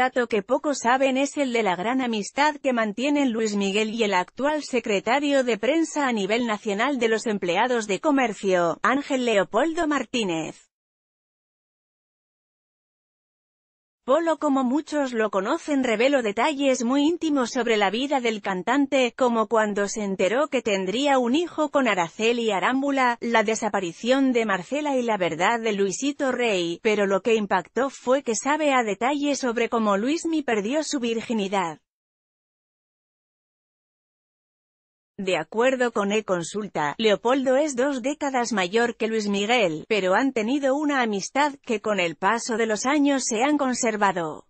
dato que pocos saben es el de la gran amistad que mantienen Luis Miguel y el actual secretario de prensa a nivel nacional de los empleados de comercio, Ángel Leopoldo Martínez. Polo como muchos lo conocen reveló detalles muy íntimos sobre la vida del cantante, como cuando se enteró que tendría un hijo con Araceli Arámbula, la desaparición de Marcela y la verdad de Luisito Rey, pero lo que impactó fue que sabe a detalle sobre cómo Luismi perdió su virginidad. De acuerdo con E-Consulta, Leopoldo es dos décadas mayor que Luis Miguel, pero han tenido una amistad que con el paso de los años se han conservado.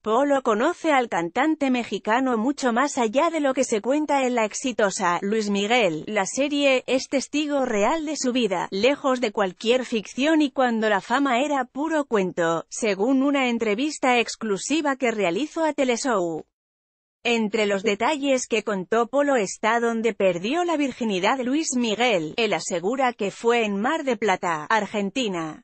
Polo conoce al cantante mexicano mucho más allá de lo que se cuenta en la exitosa Luis Miguel. La serie es testigo real de su vida, lejos de cualquier ficción y cuando la fama era puro cuento, según una entrevista exclusiva que realizó a Teleshow. Entre los detalles que contó Polo está donde perdió la virginidad Luis Miguel, él asegura que fue en Mar de Plata, Argentina.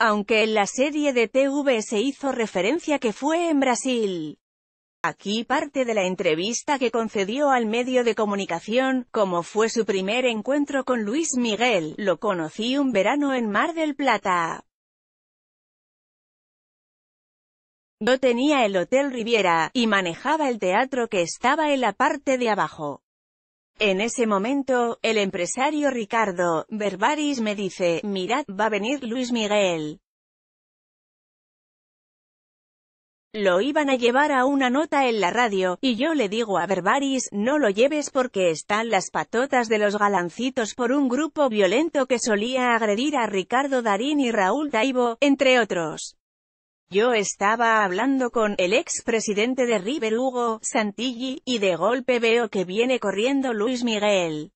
Aunque en la serie de TV se hizo referencia que fue en Brasil. Aquí parte de la entrevista que concedió al medio de comunicación, como fue su primer encuentro con Luis Miguel, lo conocí un verano en Mar del Plata. Yo tenía el Hotel Riviera, y manejaba el teatro que estaba en la parte de abajo. En ese momento, el empresario Ricardo Berbaris me dice, mirad, va a venir Luis Miguel. Lo iban a llevar a una nota en la radio, y yo le digo a Berbaris, no lo lleves porque están las patotas de los galancitos por un grupo violento que solía agredir a Ricardo Darín y Raúl Daibo, entre otros. Yo estaba hablando con el ex presidente de River Hugo Santilli, y de golpe veo que viene corriendo Luis Miguel.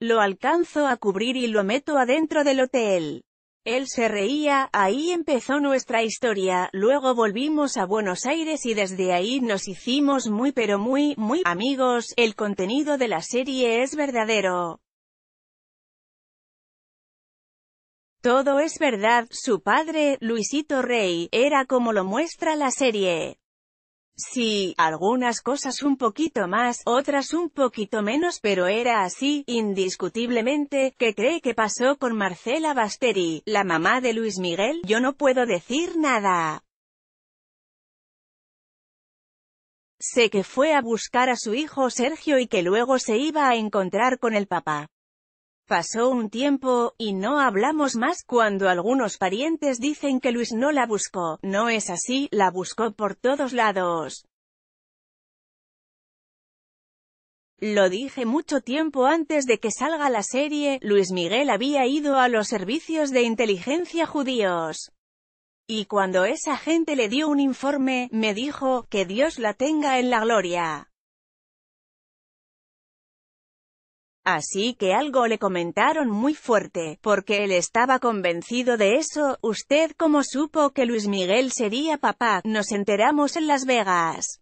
Lo alcanzo a cubrir y lo meto adentro del hotel. Él se reía, ahí empezó nuestra historia, luego volvimos a Buenos Aires y desde ahí nos hicimos muy pero muy, muy amigos, el contenido de la serie es verdadero. Todo es verdad, su padre, Luisito Rey, era como lo muestra la serie. Sí, algunas cosas un poquito más, otras un poquito menos, pero era así, indiscutiblemente, ¿qué cree que pasó con Marcela Basteri, la mamá de Luis Miguel, yo no puedo decir nada. Sé que fue a buscar a su hijo Sergio y que luego se iba a encontrar con el papá. Pasó un tiempo, y no hablamos más, cuando algunos parientes dicen que Luis no la buscó, no es así, la buscó por todos lados. Lo dije mucho tiempo antes de que salga la serie, Luis Miguel había ido a los servicios de inteligencia judíos. Y cuando esa gente le dio un informe, me dijo, que Dios la tenga en la gloria. Así que algo le comentaron muy fuerte, porque él estaba convencido de eso, usted como supo que Luis Miguel sería papá, nos enteramos en Las Vegas.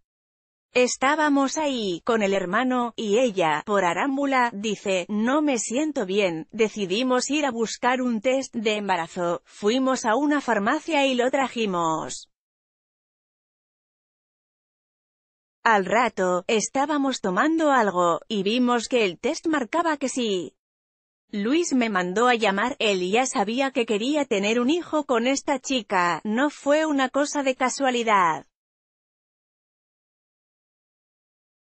Estábamos ahí, con el hermano, y ella, por arámbula, dice, no me siento bien, decidimos ir a buscar un test de embarazo, fuimos a una farmacia y lo trajimos. Al rato, estábamos tomando algo, y vimos que el test marcaba que sí. Luis me mandó a llamar, él ya sabía que quería tener un hijo con esta chica, no fue una cosa de casualidad.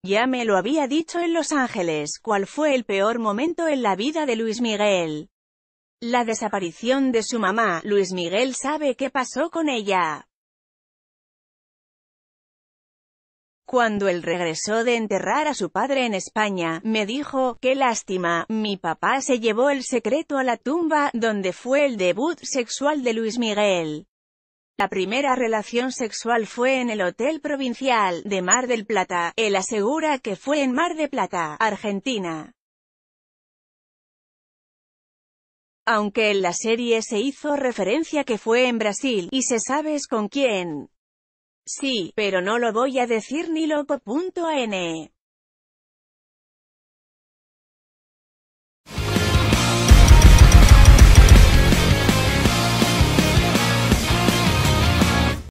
Ya me lo había dicho en Los Ángeles, cuál fue el peor momento en la vida de Luis Miguel. La desaparición de su mamá, Luis Miguel sabe qué pasó con ella. Cuando él regresó de enterrar a su padre en España, me dijo, qué lástima, mi papá se llevó el secreto a la tumba, donde fue el debut sexual de Luis Miguel. La primera relación sexual fue en el Hotel Provincial, de Mar del Plata, él asegura que fue en Mar de Plata, Argentina. Aunque en la serie se hizo referencia que fue en Brasil, y se sabes con quién. Sí, pero no lo voy a decir ni loco.n